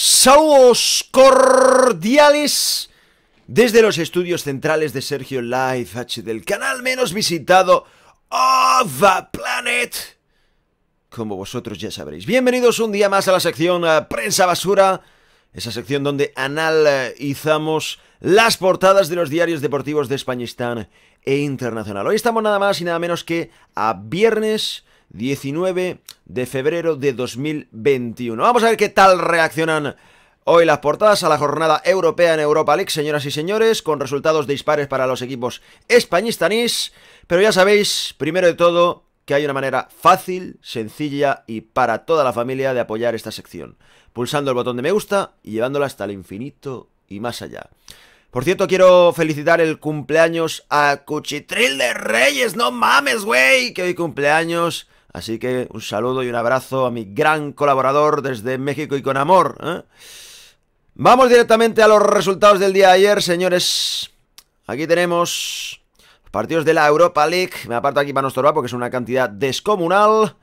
Saludos cordiales desde los estudios centrales de Sergio Live del canal menos visitado of the planet. Como vosotros ya sabréis. Bienvenidos un día más a la sección eh, Prensa Basura, esa sección donde analizamos las portadas de los diarios deportivos de Españistán e internacional. Hoy estamos nada más y nada menos que a viernes 19 de febrero de 2021. Vamos a ver qué tal reaccionan Hoy las portadas a la jornada europea en Europa League, señoras y señores, con resultados dispares para los equipos españistanís. Pero ya sabéis, primero de todo, que hay una manera fácil, sencilla y para toda la familia de apoyar esta sección, pulsando el botón de me gusta y llevándola hasta el infinito y más allá. Por cierto, quiero felicitar el cumpleaños a Cuchitril de Reyes, no mames, güey, que hoy cumpleaños Así que un saludo y un abrazo a mi gran colaborador desde México y con amor. ¿eh? Vamos directamente a los resultados del día de ayer, señores. Aquí tenemos los partidos de la Europa League. Me aparto aquí para no estorbar porque es una cantidad descomunal.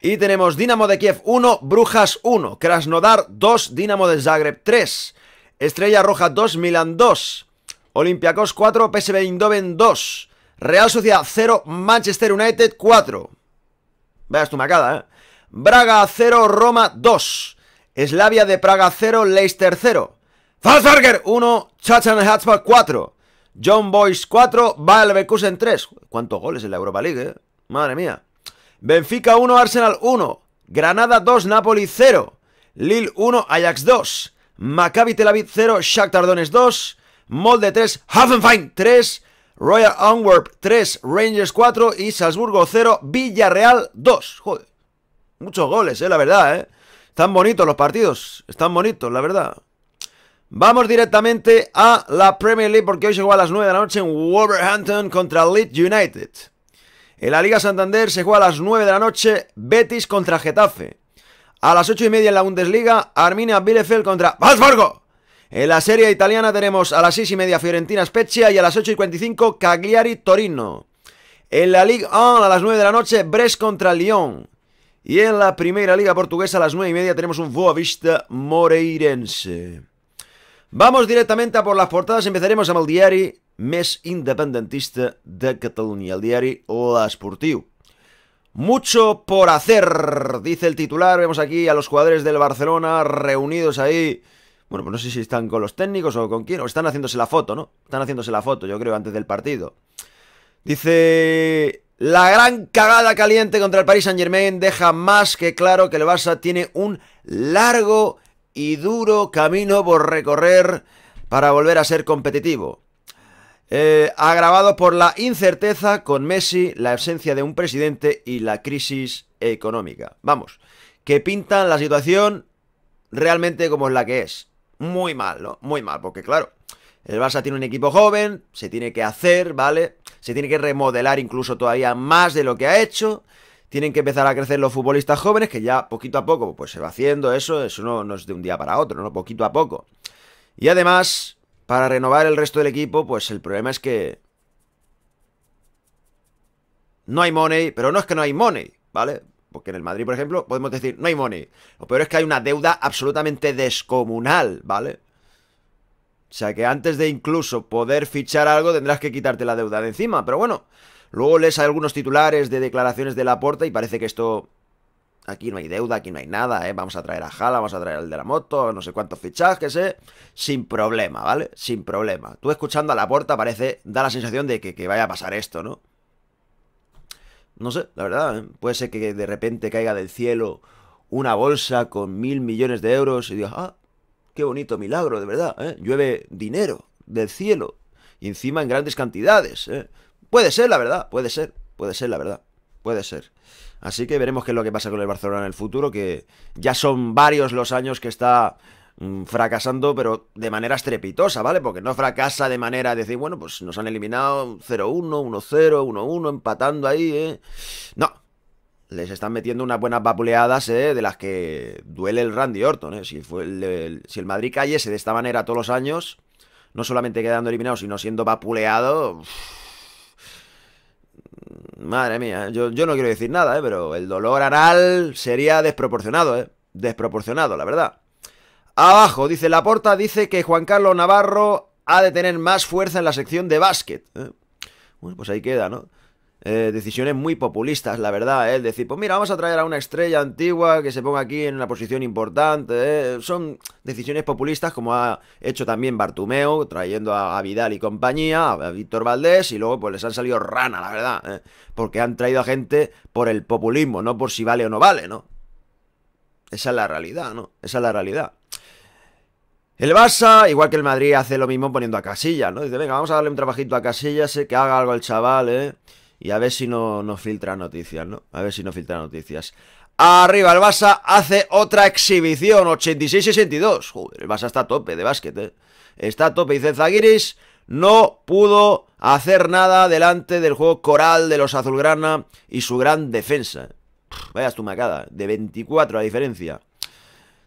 Y tenemos Dinamo de Kiev 1, Brujas 1, Krasnodar 2, Dinamo de Zagreb 3, Estrella Roja 2, Milan 2, Olympiacos 4, PSV Eindhoven 2, Real Sociedad 0, Manchester United 4. Veas tu ¿eh? Braga 0, Roma 2. Eslavia de Praga 0, Leicester 0. Falsberger 1, Chachan Hatzbach 4. John Boys 4, Bayer 3. ¿Cuántos goles en la Europa League, eh? Madre mía. Benfica 1, Arsenal 1. Granada 2, Napoli 0. Lille 1, Ajax 2. Maccabi Tel Aviv 0, Shakhtar Donetsk 2. Molde 3, Hafenfein 3. Royal Antwerp 3, Rangers 4 y Salzburgo 0, Villarreal 2. Joder, muchos goles, eh, la verdad, eh. Están bonitos los partidos, están bonitos, la verdad. Vamos directamente a la Premier League porque hoy se juega a las 9 de la noche en Wolverhampton contra Leeds United. En la Liga Santander se juega a las 9 de la noche Betis contra Getafe. A las 8 y media en la Bundesliga, Arminia Bielefeld contra Salzburgo. En la serie italiana tenemos a las 6 y media Fiorentina Spezia y a las 8 y 45 Cagliari Torino. En la Ligue 1 a las 9 de la noche Brest contra Lyon. Y en la primera liga portuguesa a las 9 y media tenemos un Boavista Moreirense. Vamos directamente a por las portadas. Empezaremos a el diario més independentista de Catalunya, el diari Sportiu. Mucho por hacer, dice el titular. Vemos aquí a los jugadores del Barcelona reunidos ahí bueno, pues no sé si están con los técnicos o con quién, o están haciéndose la foto, ¿no? Están haciéndose la foto, yo creo, antes del partido. Dice... La gran cagada caliente contra el Paris Saint Germain deja más que claro que el Barça tiene un largo y duro camino por recorrer para volver a ser competitivo. Eh, agravado por la incerteza con Messi, la ausencia de un presidente y la crisis económica. Vamos, que pintan la situación realmente como es la que es muy mal, ¿no? Muy mal, porque claro, el Barça tiene un equipo joven, se tiene que hacer, ¿vale? Se tiene que remodelar incluso todavía más de lo que ha hecho. Tienen que empezar a crecer los futbolistas jóvenes, que ya poquito a poco, pues se va haciendo eso, eso no, no es de un día para otro, ¿no? Poquito a poco. Y además, para renovar el resto del equipo, pues el problema es que... No hay money, pero no es que no hay money, ¿vale? Porque en el Madrid, por ejemplo, podemos decir, no hay money. Lo peor es que hay una deuda absolutamente descomunal, ¿vale? O sea que antes de incluso poder fichar algo tendrás que quitarte la deuda de encima. Pero bueno, luego lees algunos titulares de declaraciones de la Laporta y parece que esto... Aquí no hay deuda, aquí no hay nada, ¿eh? Vamos a traer a Jala, vamos a traer al de la moto, no sé cuántos fichajes, ¿eh? Sin problema, ¿vale? Sin problema. Tú escuchando a la Laporta parece... Da la sensación de que, que vaya a pasar esto, ¿no? No sé, la verdad, ¿eh? puede ser que de repente caiga del cielo una bolsa con mil millones de euros y digas, ah, qué bonito milagro, de verdad, ¿eh? llueve dinero del cielo y encima en grandes cantidades. ¿eh? Puede ser, la verdad, puede ser, puede ser, la verdad, puede ser. Así que veremos qué es lo que pasa con el Barcelona en el futuro, que ya son varios los años que está Mm, fracasando, pero de manera estrepitosa, ¿vale? Porque no fracasa de manera de decir, bueno, pues nos han eliminado 0-1, 1-0, 1-1, empatando ahí, ¿eh? No. Les están metiendo unas buenas vapuleadas, ¿eh? De las que duele el Randy Orton, ¿eh? Si, el, Madrid cayese de esta manera todos los años, no solamente quedando eliminado, sino siendo vapuleado. Madre mía, ¿eh? yo, yo no quiero decir nada, ¿eh? Pero el dolor anal sería desproporcionado, ¿eh? Desproporcionado, la verdad. Abajo, dice Laporta, dice que Juan Carlos Navarro ha de tener más fuerza en la sección de básquet. Eh, bueno, pues ahí queda, ¿no? Eh, decisiones muy populistas, la verdad, ¿eh? es decir, pues mira, vamos a traer a una estrella antigua que se ponga aquí en una posición importante. Son decisiones populistas como ha hecho también Bartumeo, trayendo a, Vidal y compañía, a, Víctor Valdés, y luego pues les han salido rana, la verdad, porque han traído a gente por el populismo, no por si vale o no vale, ¿no? Esa es la realidad, ¿no? Esa es la realidad. El Barça, igual que el Madrid, hace lo mismo poniendo a Casillas, ¿no? Dice, venga, vamos a darle un trabajito a Casillas, sé eh, que haga algo el chaval, ¿eh? Y a ver si no, nos filtra noticias, ¿no? A ver si no filtra noticias. Arriba, el Barça hace otra exhibición, 86-62. Joder, el Barça está a tope de básquet, ¿eh? Está a tope, dice Zaguiris. No pudo hacer nada delante del juego coral de los azulgrana y su gran defensa. vaya estumacada, de 24 a diferencia.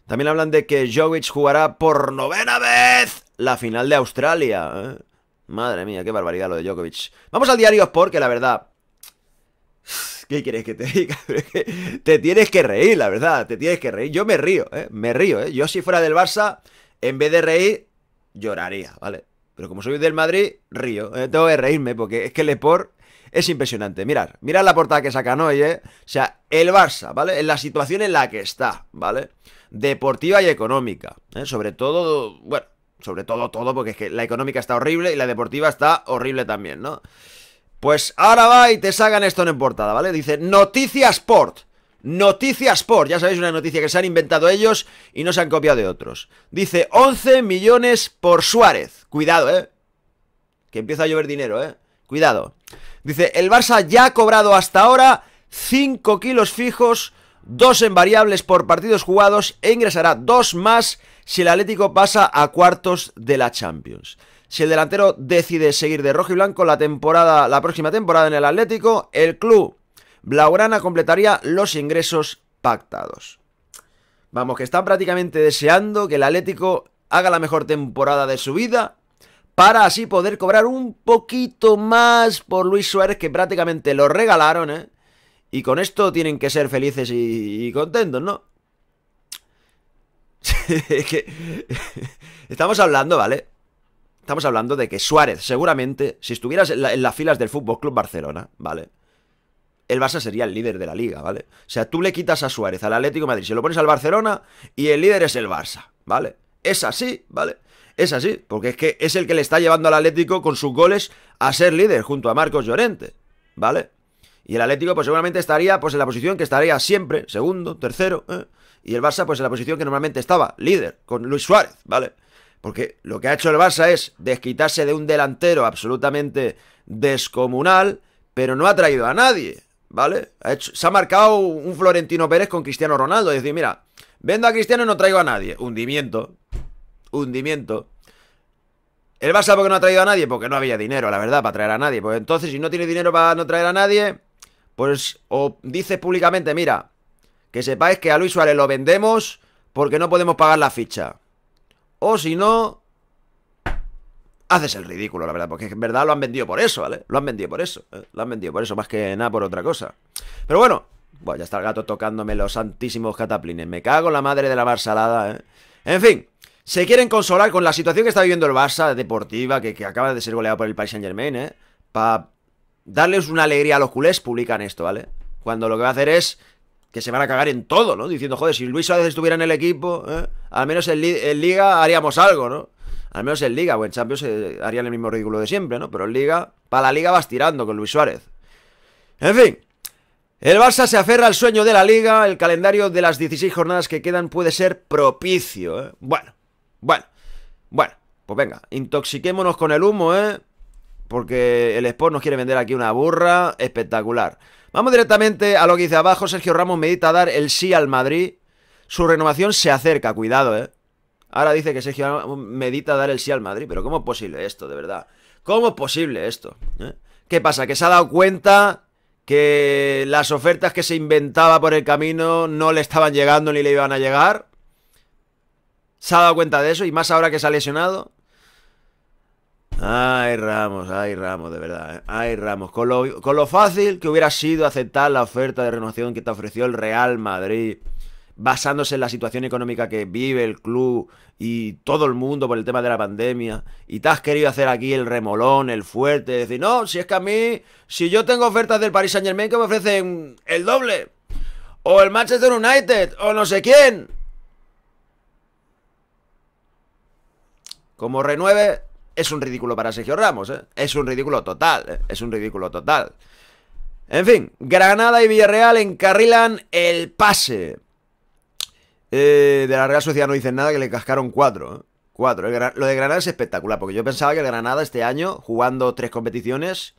También hablan de que Jovic jugará por novena vez la final de Australia. ¿eh? Madre mía, qué barbaridad lo de Djokovic. Vamos al diario Sport, que la verdad... ¿Qué quieres que te diga? te tienes que reír, la verdad. Te tienes que reír. Yo me río, ¿eh? Me río, ¿eh? Yo si fuera del Barça, en vez de reír, lloraría, ¿vale? Pero como soy del Madrid, río. ¿eh? tengo que reírme, porque es que el Sport es impresionante. Mirad, mirad la portada que sacan hoy, ¿eh? O sea, el Barça, ¿vale? En la situación en la que está, ¿vale? Deportiva y económica, ¿eh? Sobre todo, bueno, sobre todo, todo, porque es que la económica está horrible y la deportiva está horrible también, ¿no? Pues ahora va y te sacan esto en portada, ¿vale? Dice Noticias Sport. Noticias Sport, ya sabéis, una noticia que se han inventado ellos y no se han copiado de otros. Dice 11 millones por Suárez. Cuidado, ¿eh? Que empieza a llover dinero, ¿eh? Cuidado. Dice, el Barça ya ha cobrado hasta ahora 5 kilos fijos, 2 en variables por partidos jugados e ingresará 2 más si el Atlético pasa a cuartos de la Champions. Si el delantero decide seguir de rojo y blanco la, temporada, la próxima temporada en el Atlético, el club Blaugrana completaría los ingresos pactados. Vamos, que están prácticamente deseando que el Atlético haga la mejor temporada de su vida para así poder cobrar un poquito más por Luis Suárez, que prácticamente lo regalaron, ¿eh? Y con esto tienen que ser felices y, contentos, ¿no? que... Estamos hablando, ¿vale? Estamos hablando de que Suárez, seguramente, si estuvieras en, las filas del Fútbol Club Barcelona, ¿vale? el Barça sería el líder de la liga, ¿vale? O sea, tú le quitas a Suárez, al Atlético Madrid, se lo pones al Barcelona y el líder es el Barça, ¿vale? Es así, ¿vale? Es así, porque es que es el que le está llevando al Atlético con sus goles a ser líder junto a Marcos Llorente, ¿vale? Y el Atlético pues seguramente estaría pues en la posición que estaría siempre, segundo, tercero, ¿eh? y el Barça pues en la posición que normalmente estaba, líder, con Luis Suárez, ¿vale? Porque lo que ha hecho el Barça es desquitarse de un delantero absolutamente descomunal, pero no ha traído a nadie, ¿vale? se ha marcado un Florentino Pérez con Cristiano Ronaldo. Es decir, mira, vendo a Cristiano y no traigo a nadie. Hundimiento, hundimiento. El Barça porque no ha traído a nadie, porque no había dinero, la verdad, para traer a nadie. Pues entonces, si no tiene dinero para no traer a nadie, pues o dices públicamente, mira, que sepáis que a Luis Suárez lo vendemos porque no podemos pagar la ficha. O si no, haces el ridículo, la verdad, porque en verdad lo han vendido por eso, ¿vale? Lo han vendido por eso, ¿eh? lo han vendido por eso, más que nada por otra cosa. Pero bueno, bueno, ya está el gato tocándome los santísimos cataplines. Me cago en la madre de la marsalada ¿eh? En fin, se quieren consolar con la situación que está viviendo el Barça deportiva, que, acaba de ser goleado por el Paris Saint Germain, ¿eh? Para darles una alegría a los culés, publican esto, ¿vale? Cuando lo que va a hacer es que se van a cagar en todo, ¿no? Diciendo, joder, si Luis Suárez estuviera en el equipo, ¿eh? al menos en, Liga haríamos algo, ¿no? Al menos en Liga, o en Champions eh, harían el mismo ridículo de siempre, ¿no? Pero en Liga, para la Liga vas tirando con Luis Suárez. En fin, el Barça se aferra al sueño de la Liga, el calendario de las 16 jornadas que quedan puede ser propicio, ¿eh? Bueno, bueno, bueno, pues venga, intoxiquémonos con el humo, ¿eh? Porque el Sport nos quiere vender aquí una burra espectacular. Vamos directamente a lo que dice abajo. Sergio Ramos medita dar el sí al Madrid. Su renovación se acerca, cuidado, ¿eh? Ahora dice que Sergio Ramos medita dar el sí al Madrid. Pero ¿cómo es posible esto, de verdad? ¿Cómo es posible esto? ¿eh? ¿Qué pasa? ¿Que se ha dado cuenta que las ofertas que se inventaba por el camino no le estaban llegando ni le iban a llegar? Se ha dado cuenta de eso y más ahora que se ha lesionado. Ay, Ramos, ay, Ramos, de verdad. Eh. Ay, Ramos. Con lo, fácil que hubiera sido aceptar la oferta de renovación que te ofreció el Real Madrid, basándose en la situación económica que vive el club y todo el mundo por el tema de la pandemia, y te has querido hacer aquí el remolón, el fuerte, decir, no, si es que a mí, si yo tengo ofertas del Paris Saint Germain que me ofrecen el doble, o el Manchester United, o no sé quién, Como renueve, es un ridículo para Sergio Ramos, ¿eh? Es un ridículo total, ¿eh? Es un ridículo total. En fin, Granada y Villarreal encarrilan el pase. Eh, de la Real Sociedad no dicen nada, que le cascaron cuatro. ¿eh? Cuatro. lo de Granada es espectacular, porque yo pensaba que Granada este año, jugando tres competiciones,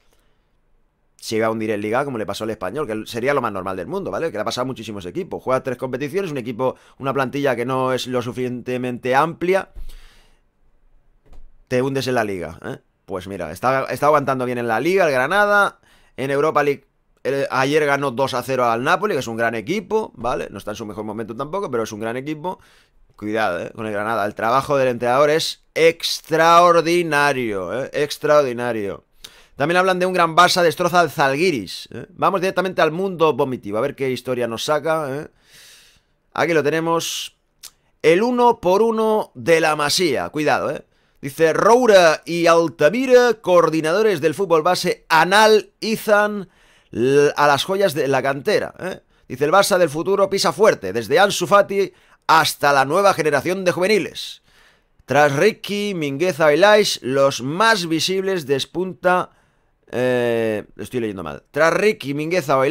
se a hundir en Liga, como le pasó al Español, que sería lo más normal del mundo, ¿vale? Que le ha pasado a muchísimos equipos. Juega tres competiciones, un equipo, una plantilla que no es lo suficientemente amplia te hundes en la liga. ¿eh? Pues mira, está, aguantando bien en la liga el Granada. En Europa League ayer ganó 2 a 0 al Napoli, que es un gran equipo, ¿vale? No está en su mejor momento tampoco, pero es un gran equipo. Cuidado, ¿eh? Con el Granada. El trabajo del entrenador es extraordinario, ¿eh? Extraordinario. También hablan de un gran Barça destroza al Zalguiris. ¿eh? Vamos directamente al mundo vomitivo, a ver qué historia nos saca. ¿eh? Aquí lo tenemos. El 1 por 1 de la Masía. Cuidado, ¿eh? Dice Roura y Altamira, coordinadores del fútbol base, Izan a las joyas de la cantera. ¿eh? Dice el Barça del futuro pisa fuerte, desde Ansu Fati hasta la nueva generación de juveniles. Tras Ricky, Mingueza y Lais, los más visibles despunta... Eh, estoy leyendo mal. Tras Ricky, Mingueza o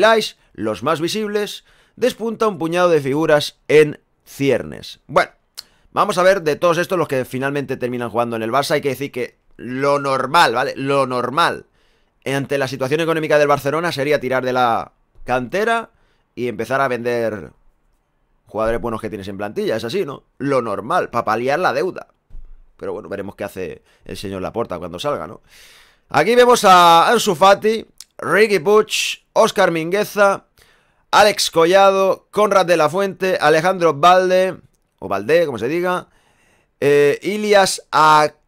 los más visibles, despunta un puñado de figuras en ciernes. Bueno, Vamos a ver de todos estos los que finalmente terminan jugando en el Barça. Hay que decir que lo normal, ¿vale? Lo normal ante la situación económica del Barcelona sería tirar de la cantera y empezar a vender jugadores buenos que tienes en plantilla. Es así, ¿no? Lo normal, para paliar la deuda. Pero bueno, veremos qué hace el señor Laporta cuando salga, ¿no? Aquí vemos a Ansu Fati, Ricky Butch, Oscar Mingueza, Alex Collado, Conrad de la Fuente, Alejandro Valde, o Valdé, como se diga. Eh, Ilias Akamach,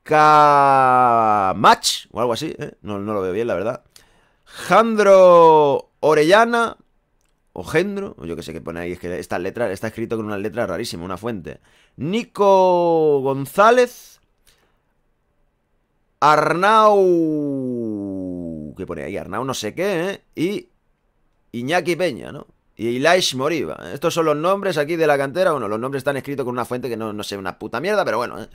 o algo así, eh, no, no, lo veo bien, la verdad. Jandro Orellana, o Gendro, yo que sé qué pone ahí, es que esta letra está escrito con una letra rarísima, una fuente. Nico González, Arnau, qué pone ahí, Arnau no sé qué, ¿eh? y Iñaki Peña, ¿no? y Ilaish Moriba. Estos son los nombres aquí de la cantera. Bueno, los nombres están escritos con una fuente que no, no sé, una puta mierda, pero bueno. ¿eh?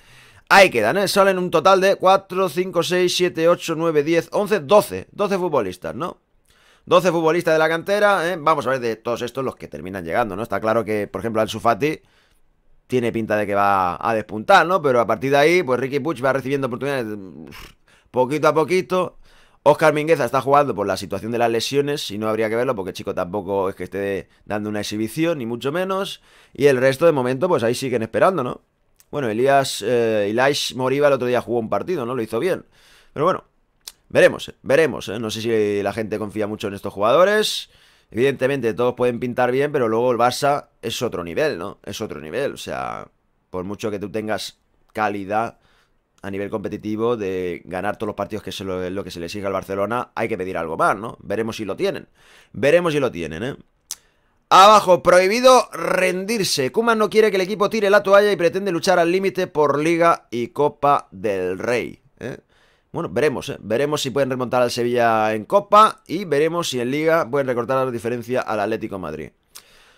Ahí quedan, ¿eh? Salen un total de 4, 5, 6, 7, 8, 9, 10, 11, 12. 12 futbolistas, ¿no? 12 futbolistas de la cantera. ¿eh? Vamos a ver de todos estos los que terminan llegando, ¿no? Está claro que, por ejemplo, Al Sufati tiene pinta de que va a despuntar, ¿no? Pero a partir de ahí, pues Ricky Puch va recibiendo oportunidades poquito a poquito. Oscar Mingueza está jugando por la situación de las lesiones y no habría que verlo porque chico tampoco es que esté dando una exhibición, ni mucho menos. Y el resto de momento, pues ahí siguen esperando, ¿no? Bueno, Elías, eh, Elias Moriba el otro día jugó un partido, ¿no? Lo hizo bien. Pero bueno, veremos, eh, veremos. Eh. No sé si la gente confía mucho en estos jugadores. Evidentemente, todos pueden pintar bien, pero luego el Barça es otro nivel, ¿no? Es otro nivel. O sea, por mucho que tú tengas calidad a nivel competitivo de ganar todos los partidos que lo, que se le exige al Barcelona, hay que pedir algo más, ¿no? Veremos si lo tienen. Veremos si lo tienen, ¿eh? Abajo, prohibido rendirse. Kuman no quiere que el equipo tire la toalla y pretende luchar al límite por Liga y Copa del Rey. ¿eh? Bueno, veremos, ¿eh? veremos si pueden remontar al Sevilla en Copa y veremos si en Liga pueden recortar la diferencia al Atlético Madrid.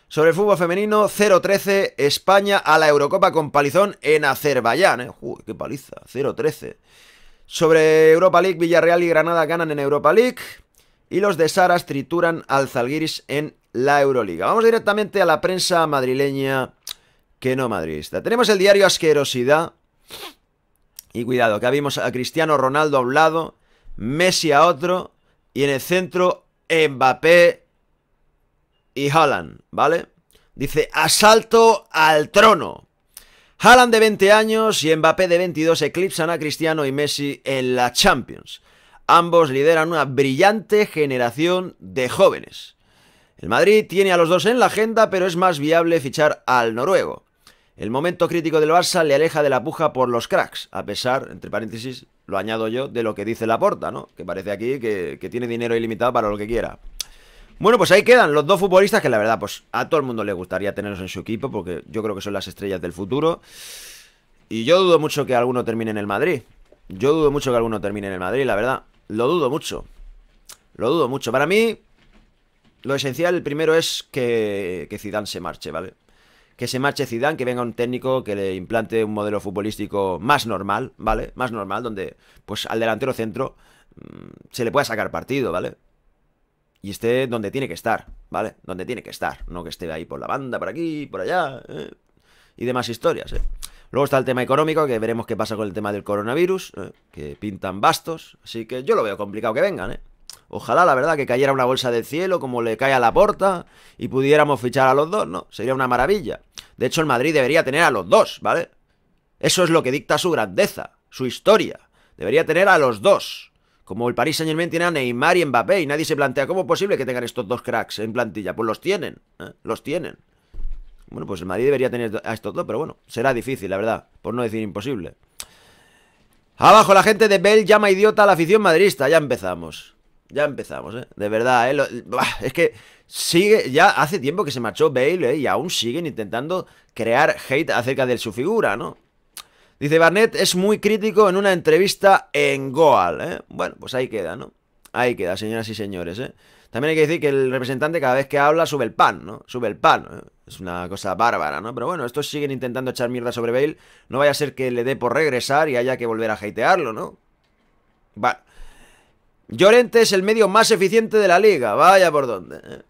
Sobre el fútbol femenino, 0-13, España a la Eurocopa con palizón en Azerbaiyán. Eh. qué paliza, 0-13. Sobre Europa League, Villarreal y Granada ganan en Europa League. Y los de Saras trituran al Zalguiris en la Euroliga. Vamos directamente a la prensa madrileña que no madridista. Tenemos el diario Asquerosidad. Y cuidado, que vimos a Cristiano Ronaldo a un lado, Messi a otro, y en el centro Mbappé y Haaland, ¿vale? Dice, asalto al trono. Haaland de 20 años y Mbappé de 22 eclipsan a Cristiano y Messi en la Champions. Ambos lideran una brillante generación de jóvenes. El Madrid tiene a los dos en la agenda, pero es más viable fichar al noruego. El momento crítico del Barça le aleja de la puja por los cracks, a pesar, entre paréntesis, lo añado yo, de lo que dice Laporta, ¿no? Que parece aquí que, que tiene dinero ilimitado para lo que quiera. Bueno, pues ahí quedan los dos futbolistas que la verdad, pues a todo el mundo le gustaría tenerlos en su equipo porque yo creo que son las estrellas del futuro. Y yo dudo mucho que alguno termine en el Madrid. Yo dudo mucho que alguno termine en el Madrid, la verdad. Lo dudo mucho. Lo dudo mucho. Para mí, lo esencial primero es que, que Zidane se marche, ¿vale? Que se marche Zidane, que venga un técnico que le implante un modelo futbolístico más normal, ¿vale? Más normal, donde pues al delantero centro mm, se le pueda sacar partido, ¿vale? y esté donde tiene que estar, ¿vale? Donde tiene que estar, no que esté ahí por la banda, por aquí, por allá, ¿eh? y demás historias, ¿eh? Luego está el tema económico, que veremos qué pasa con el tema del coronavirus, ¿eh? que pintan bastos, así que yo lo veo complicado que vengan, ¿eh? Ojalá, la verdad, que cayera una bolsa del cielo como le cae a la porta y pudiéramos fichar a los dos, ¿no? Sería una maravilla. De hecho, el Madrid debería tener a los dos, ¿vale? Eso es lo que dicta su grandeza, su historia. Debería tener a los dos. Como el Paris Saint Germain tiene a Neymar y Mbappé, y nadie se plantea cómo es posible que tengan estos dos cracks en plantilla. Pues los tienen, ¿eh? los tienen. Bueno, pues el Madrid debería tener a estos dos, pero bueno, será difícil, la verdad, por no decir imposible. Abajo la gente de Bell llama idiota a la afición madrista. Ya empezamos. Ya empezamos, ¿eh? De verdad, ¿eh? es que sigue, ya hace tiempo que se marchó Bale, ¿eh? Y aún siguen intentando crear hate acerca de su figura, ¿no? Dice Barnett es muy crítico en una entrevista en Goal. ¿eh? Bueno, pues ahí queda, ¿no? Ahí queda, señoras y señores. ¿eh? También hay que decir que el representante cada vez que habla sube el pan, ¿no? Sube el pan. ¿eh? Es una cosa bárbara, ¿no? Pero bueno, estos siguen intentando echar mierda sobre Bale. No vaya a ser que le dé por regresar y haya que volver a hatearlo, ¿no? Va. Llorente es el medio más eficiente de la liga. Vaya por donde ¿eh?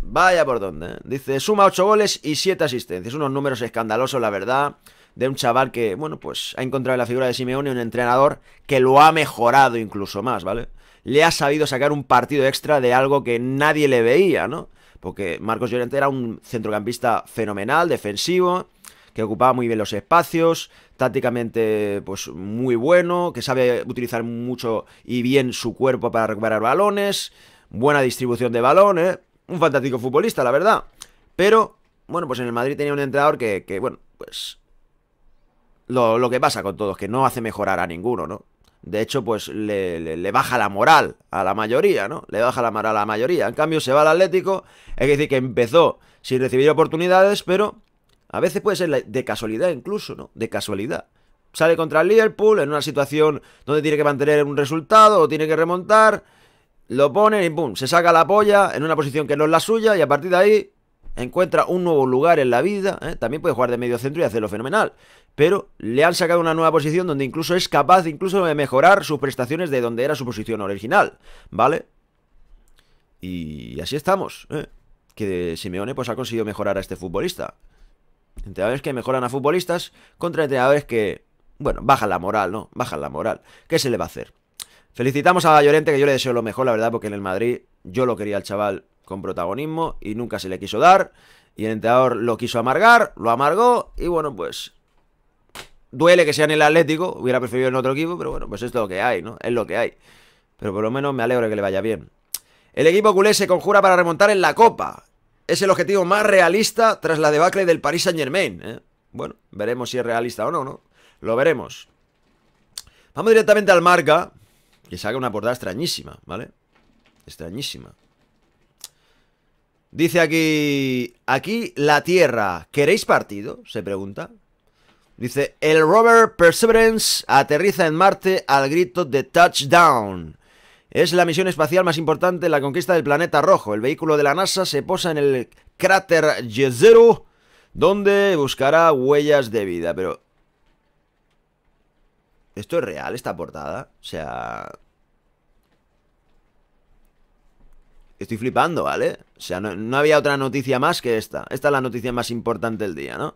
Vaya por donde ¿eh? Dice, suma 8 goles y 7 asistencias. Unos números escandalosos, la verdad de un chaval que, bueno, pues ha encontrado en la figura de Simeone un entrenador que lo ha mejorado incluso más, ¿vale? Le ha sabido sacar un partido extra de algo que nadie le veía, ¿no? Porque Marcos Llorente era un centrocampista fenomenal, defensivo, que ocupaba muy bien los espacios, tácticamente pues muy bueno, que sabe utilizar mucho y bien su cuerpo para recuperar balones, buena distribución de balones, ¿eh? un fantástico futbolista, la verdad. Pero, bueno, pues en el Madrid tenía un entrenador que, que bueno, pues lo, que pasa con todos, que no hace mejorar a ninguno, ¿no? De hecho, pues le, baja la moral a la mayoría, ¿no? Le baja la moral a la mayoría. En cambio, se va al Atlético, es decir, que empezó sin recibir oportunidades, pero a veces puede ser de casualidad incluso, ¿no? De casualidad. Sale contra el Liverpool en una situación donde tiene que mantener un resultado o tiene que remontar, lo pone y ¡pum! Se saca la polla en una posición que no es la suya y a partir de ahí encuentra un nuevo lugar en la vida, ¿eh? también puede jugar de medio centro y hacerlo fenomenal pero le han sacado una nueva posición donde incluso es capaz incluso de mejorar sus prestaciones de donde era su posición original, ¿vale? Y así estamos, ¿eh? que Simeone pues ha conseguido mejorar a este futbolista. Entrenadores que mejoran a futbolistas contra entrenadores que, bueno, bajan la moral, ¿no? Bajan la moral. ¿Qué se le va a hacer? Felicitamos a Llorente, que yo le deseo lo mejor, la verdad, porque en el Madrid yo lo quería al chaval con protagonismo y nunca se le quiso dar. Y el entrenador lo quiso amargar, lo amargó y bueno, pues Duele que sea en el Atlético, hubiera preferido en otro equipo, pero bueno, pues es lo que hay, ¿no? Es lo que hay. Pero por lo menos me alegro de que le vaya bien. El equipo culé se conjura para remontar en la Copa. Es el objetivo más realista tras la debacle del Paris Saint-Germain. ¿eh? Bueno, veremos si es realista o no, ¿no? Lo veremos. Vamos directamente al marca, que saca una portada extrañísima, ¿vale? Extrañísima. Dice aquí, aquí la tierra, ¿queréis partido? Se pregunta. Dice, el rover Perseverance aterriza en Marte al grito de touchdown. Es la misión espacial más importante en la conquista del planeta rojo. El vehículo de la NASA se posa en el cráter Jezero, donde buscará huellas de vida. Pero... ¿Esto es real, esta portada? O sea... Estoy flipando, ¿vale? O sea, no, no había otra noticia más que esta. Esta es la noticia más importante del día, ¿no?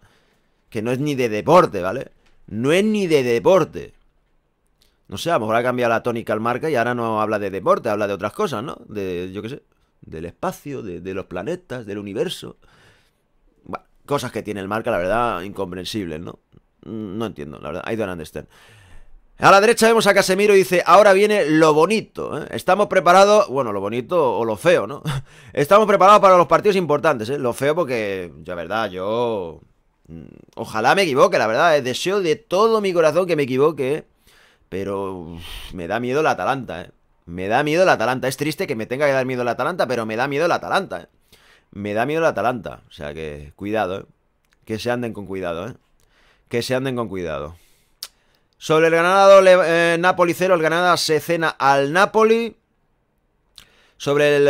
que no es ni de deporte, ¿vale? No es ni de deporte. No sé, a lo mejor ha cambiado la tónica al marca y ahora no habla de deporte, habla de otras cosas, ¿no? De, yo qué sé, del espacio, de, los planetas, del universo. Bueno, cosas que tiene el marca, la verdad, incomprensibles, ¿no? No entiendo, la verdad. Ahí donde understand. A la derecha vemos a Casemiro y dice, ahora viene lo bonito. ¿eh? Estamos preparados, bueno, lo bonito o lo feo, ¿no? Estamos preparados para los partidos importantes, ¿eh? Lo feo porque, Ya, verdad, yo Mm, ojalá me equivoque, la verdad. Eh. Deseo de todo mi corazón que me equivoque. Eh. Pero me da miedo la Atalanta, eh. Me da miedo la Atalanta. Es triste que me tenga que dar miedo la Atalanta, pero me da miedo la Atalanta, Me da miedo la Atalanta. O sea que, cuidado, Que se anden con cuidado, Que se anden con cuidado. Sobre el ganado Napoli 0, el Granada se cena al Napoli. Sobre el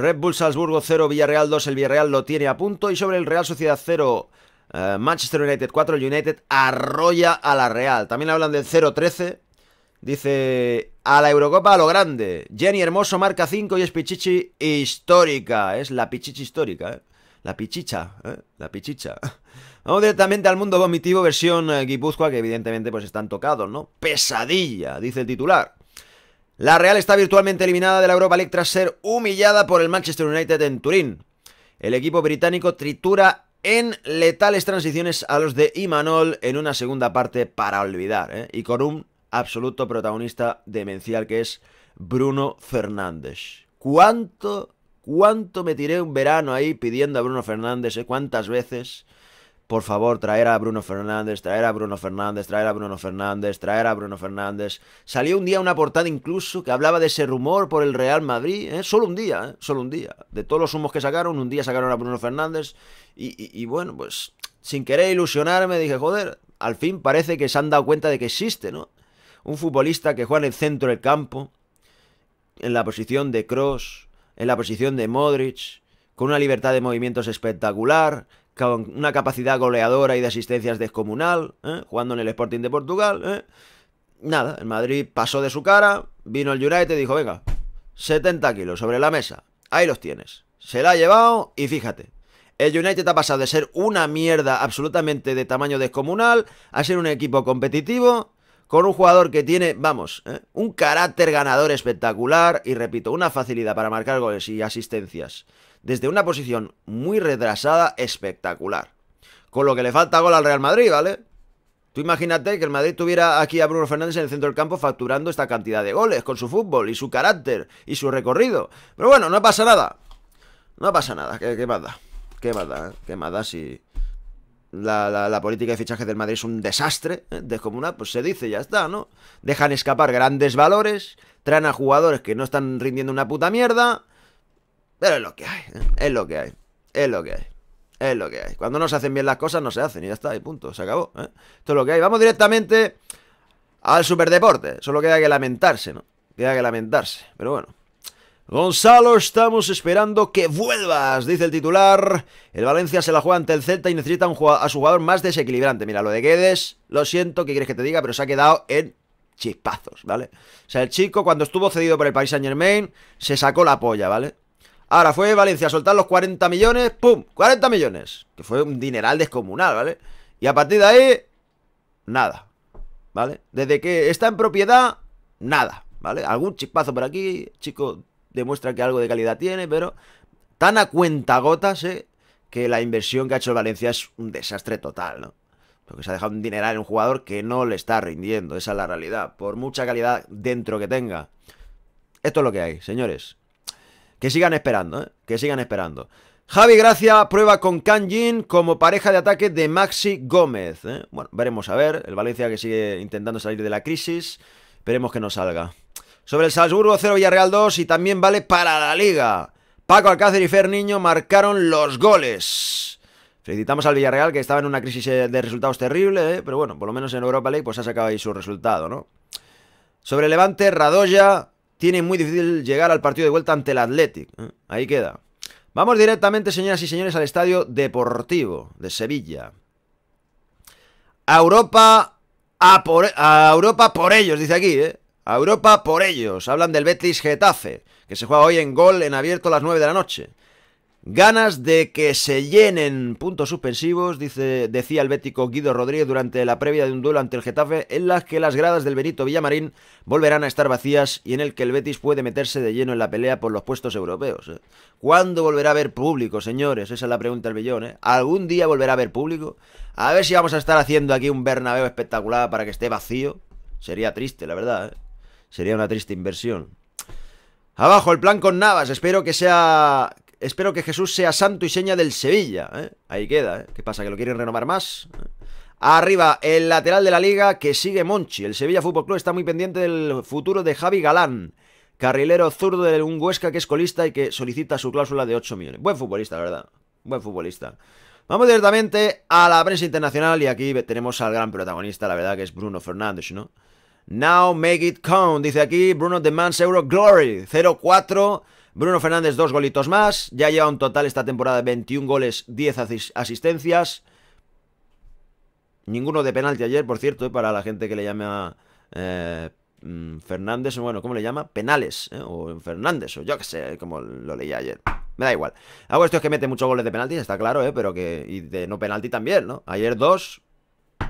Red Bull Salzburgo 0, Villarreal 2, el Villarreal lo tiene a punto. Y sobre el Real Sociedad 0, eh, Manchester United 4, el United arrolla a la Real. También hablan del 0-13. Dice, a la Eurocopa a lo grande. Jenny Hermoso marca 5 y es Pichichi histórica. Es la Pichichi histórica, ¿eh? La pichicha, ¿eh? La pichicha. Vamos directamente al mundo vomitivo versión Guipuzcoa eh, Guipúzcoa, que evidentemente pues están tocados, ¿no? Pesadilla, dice el titular. La Real está virtualmente eliminada de la Europa League tras ser humillada por el Manchester United en Turín. El equipo británico tritura en letales transiciones a los de Imanol en una segunda parte para olvidar, ¿eh? y con un absoluto protagonista demencial que es Bruno Fernández. ¿Cuánto, cuánto me tiré un verano ahí pidiendo a Bruno Fernández? ¿eh? ¿Cuántas veces? por favor, traer a Bruno Fernández, traer a Bruno Fernández, traer a Bruno Fernández, traer a Bruno Fernández. Salió un día una portada incluso que hablaba de ese rumor por el Real Madrid, ¿eh? solo un día, ¿eh? solo un día. De todos los humos que sacaron, un día sacaron a Bruno Fernández y, y bueno, pues sin querer ilusionarme dije, joder, al fin parece que se han dado cuenta de que existe, ¿no? Un futbolista que juega en el centro del campo, en la posición de Cross, en la posición de Modric, con una libertad de movimientos espectacular, una capacidad goleadora y de asistencias descomunal, ¿eh? jugando en el Sporting de Portugal. ¿eh? Nada, el Madrid pasó de su cara, vino el United y dijo, venga, 70 kilos sobre la mesa, ahí los tienes. Se la ha llevado y fíjate, el United ha pasado de ser una mierda absolutamente de tamaño descomunal a ser un equipo competitivo con un jugador que tiene, vamos, ¿eh? un carácter ganador espectacular y repito, una facilidad para marcar goles y asistencias desde una posición muy retrasada espectacular. Con lo que le falta gol al Real Madrid, ¿vale? Tú imagínate que el Madrid tuviera aquí a Bruno Fernández en el centro del campo facturando esta cantidad de goles, con su fútbol y su carácter y su recorrido. Pero bueno, no pasa nada. No pasa nada, ¿qué, qué más da? ¿Qué más da? Eh? ¿Qué más da si la, política de fichaje del Madrid es un desastre? ¿eh? Descomunal, pues se dice, ya está, ¿no? Dejan escapar grandes valores, traen a jugadores que no están rindiendo una puta mierda, pero es lo que hay, ¿eh? es lo que hay, es lo que hay. Es lo que hay. Cuando no se hacen bien las cosas, no se hacen. Y ya está, y punto. Se acabó. ¿eh? Esto es lo que hay. Vamos directamente al superdeporte. Solo queda que lamentarse, ¿no? Queda que lamentarse. Pero bueno. Gonzalo, estamos esperando que vuelvas, dice el titular. El Valencia se la juega ante el Celta y necesita un a su jugador más desequilibrante. Mira, lo de Guedes, lo siento, ¿qué quieres que te diga? Pero se ha quedado en chispazos, ¿vale? O sea, el chico cuando estuvo cedido por el País Saint Germain se sacó la polla, ¿vale? Ahora fue Valencia a soltar los 40 millones, ¡pum! 40 millones, que fue un dineral descomunal, ¿vale? Y a partir de ahí, nada, ¿vale? Desde que está en propiedad, nada, ¿vale? Algún chispazo por aquí, chico, demuestra que algo de calidad tiene, pero tan a cuentagotas, ¿eh? Que la inversión que ha hecho Valencia es un desastre total, ¿no? Porque se ha dejado un dineral en un jugador que no le está rindiendo, esa es la realidad, por mucha calidad dentro que tenga. Esto es lo que hay, señores. Que sigan esperando, ¿eh? Que sigan esperando. Javi Gracia prueba con Kanjin como pareja de ataque de Maxi Gómez. ¿eh? Bueno, veremos a ver. El Valencia que sigue intentando salir de la crisis. Veremos que no salga. Sobre el Salzburgo 0 Villarreal 2 y también vale para la liga. Paco Alcácer y Fer Niño marcaron los goles. Felicitamos al Villarreal que estaba en una crisis eh, de resultados terrible, ¿eh? pero bueno, por lo menos en Europa League pues ha sacado ahí su resultado, ¿no? Sobre Levante, Radoya tiene muy difícil llegar al partido de vuelta ante el Athletic. ¿eh? Ahí queda. Vamos directamente, señoras y señores, al Estadio Deportivo de Sevilla. A Europa, a, por, Europa por ellos, dice aquí, ¿eh? A Europa por ellos. Hablan del Betis Getafe, que se juega hoy en gol en abierto a las 9 de la noche. Ganas de que se llenen puntos suspensivos, dice, decía el bético Guido Rodríguez durante la previa de un duelo ante el Getafe, en las que las gradas del Benito Villamarín volverán a estar vacías y en el que el Betis puede meterse de lleno en la pelea por los puestos europeos. ¿eh? ¿Cuándo volverá a ver público, señores? Esa es la pregunta del Bellón. ¿eh? ¿Algún día volverá a ver público? A ver si vamos a estar haciendo aquí un Bernabéu espectacular para que esté vacío. Sería triste, la verdad. ¿eh? Sería una triste inversión. Abajo el plan con Navas. Espero que sea Espero que Jesús sea santo y seña del Sevilla. ¿eh? Ahí queda. ¿eh? ¿Qué pasa? ¿Que lo quieren renovar más? ¿Eh? Arriba, el lateral de la liga que sigue Monchi. El Sevilla Fútbol Club está muy pendiente del futuro de Javi Galán. Carrilero zurdo de un Huesca que es colista y que solicita su cláusula de 8 millones. Buen futbolista, la verdad. Buen futbolista. Vamos directamente a la prensa internacional y aquí tenemos al gran protagonista, la verdad que es Bruno Fernández, ¿no? Now make it count, dice aquí Bruno demands Euro Glory 0-4... Bruno Fernández, dos golitos más. Ya lleva un total esta temporada de 21 goles, 10 asistencias. Ninguno de penalti ayer, por cierto, eh, para la gente que le llama eh, mm, Fernández, bueno, ¿cómo le llama? Penales, eh, o Fernández, o yo qué sé, como lo leía ayer. Me da igual. Hago esto es que mete muchos goles de penalti, está claro, ¿eh? pero que. Y de no penalti también, ¿no? Ayer dos,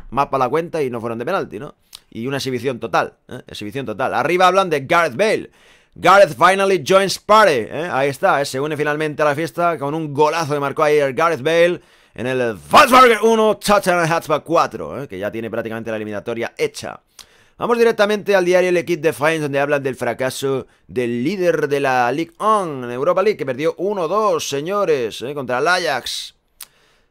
más para la cuenta y no fueron de penalti, ¿no? Y una exhibición total, ¿eh? exhibición total. Arriba hablan de Gareth Bale. Gareth finally joins party. Eh, ahí está, eh, se une finalmente a la fiesta con un golazo que marcó ayer Gareth Bale en el Volkswagen 1, Tottenham Hotspur 4, eh, que ya tiene prácticamente la eliminatoria hecha. Vamos directamente al diario El Kid de France, donde hablan del fracaso del líder de la Ligue 1, Europa League, que perdió 1-2, señores, contra el Ajax.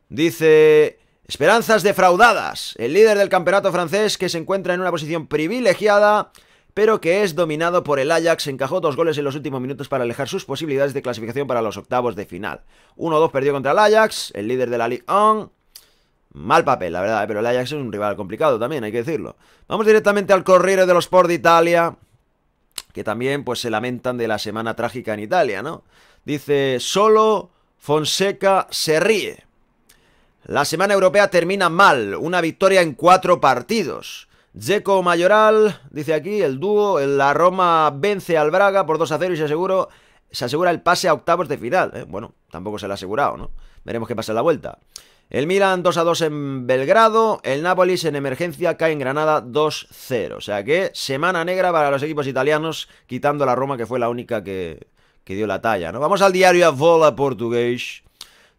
Dice... Esperanzas defraudadas. El líder del campeonato francés, que se encuentra en una posición privilegiada pero que es dominado por el Ajax, encajó dos goles en los últimos minutos para alejar sus posibilidades de clasificación para los octavos de final. 1-2 perdió contra el Ajax, el líder de la Ligue 1. Mal papel, la verdad, eh, pero el Ajax es un rival complicado también, hay que decirlo. Vamos directamente al Corriere los Sport de Italia, que también pues se lamentan de la semana trágica en Italia, ¿no? Dice, solo Fonseca se ríe. La semana europea termina mal, una victoria en cuatro partidos. Jeco Mayoral, dice aquí, el dúo, la Roma vence al Braga por 2 a 0 y se, se asegura el pase a octavos de final. ¿eh? bueno, tampoco se lo ha asegurado, ¿no? Veremos qué pasa en la vuelta. El Milan 2 a 2 en Belgrado, el Nápoles en emergencia cae en Granada 2-0. O sea que semana negra para los equipos italianos, quitando la Roma que fue la única que, dio la talla, ¿no? Vamos al diario Avola Portugués,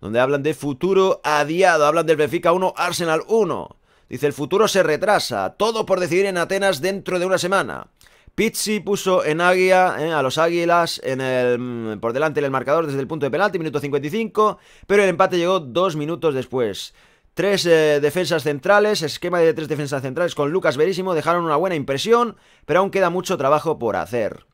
donde hablan de futuro adiado, hablan del Benfica 1, Arsenal 1. Dice, el futuro se retrasa, todo por decidir en Atenas dentro de una semana. Pizzi puso en águila eh, a los águilas mm, por delante del marcador desde el punto de penalti, minuto 55, pero el empate llegó dos minutos después. Tres eh, defensas centrales, esquema de tres defensas centrales con Lucas Verísimo, dejaron una buena impresión, pero aún queda mucho trabajo por hacer.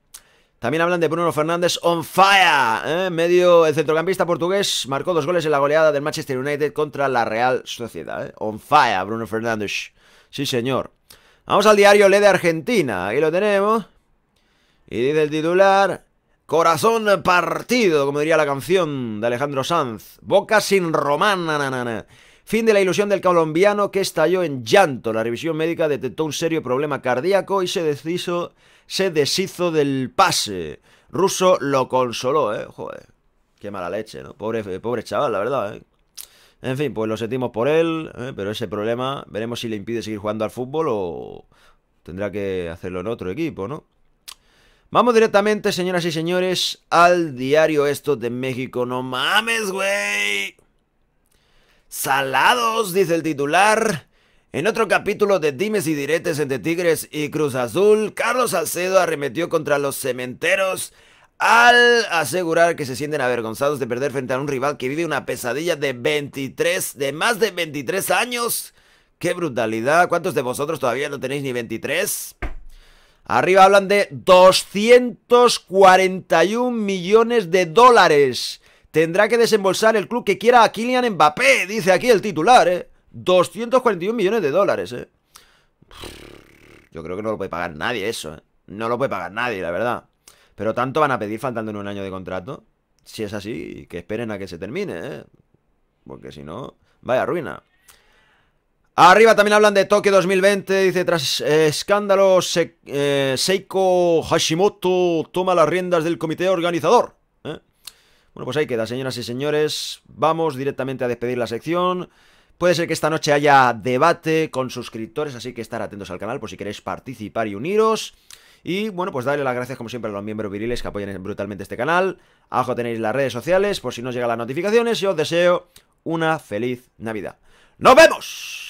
También hablan de Bruno Fernández on fire. ¿eh? Medio el centrocampista portugués marcó dos goles en la goleada del Manchester United contra la Real Sociedad. ¿eh? On fire, Bruno Fernández. Sí, señor. Vamos al diario Le de Argentina. Aquí lo tenemos. Y dice el titular. Corazón partido, como diría la canción de Alejandro Sanz. Boca sin román. Fin de la ilusión del colombiano que estalló en llanto. La revisión médica detectó un serio problema cardíaco y se deshizo se deshizo del pase. Russo lo consoló, ¿eh? Joder, qué mala leche, ¿no? Pobre, eh, pobre chaval, la verdad, ¿eh? En fin, pues lo sentimos por él, ¿eh? pero ese problema veremos si le impide seguir jugando al fútbol o tendrá que hacerlo en otro equipo, ¿no? Vamos directamente, señoras y señores, al diario Esto de México. ¡No mames, güey! Salados, dice el titular. En otro capítulo de Dimes y Diretes entre Tigres y Cruz Azul, Carlos Salcedo arremetió contra los cementeros al asegurar que se sienten avergonzados de perder frente a un rival que vive una pesadilla de 23, de más de 23 años. ¡Qué brutalidad! ¿Cuántos de vosotros todavía no tenéis ni 23? Arriba hablan de 241 millones de dólares. Tendrá que desembolsar el club que quiera a Kylian Mbappé, dice aquí el titular, ¿eh? 241 millones de dólares, ¿eh? Yo creo que no lo puede pagar nadie eso, ¿eh? No lo puede pagar nadie, la verdad. Pero tanto van a pedir faltando en un año de contrato. Si es así, que esperen a que se termine, ¿eh? Porque si no, vaya ruina. Arriba también hablan de Tokio 2020, dice, tras eh, escándalo, eh, Seiko Hashimoto toma las riendas del comité organizador. Eh. Bueno, pues ahí queda, señoras y señores, vamos directamente a despedir la sección. Puede ser que esta noche haya debate con suscriptores, así que estar atentos al canal por si queréis participar y uniros. Y bueno, pues darle las gracias como siempre a los miembros viriles que apoyan brutalmente este canal. Abajo tenéis las redes sociales por si no os llegan las notificaciones y os deseo una feliz Navidad. ¡Nos vemos!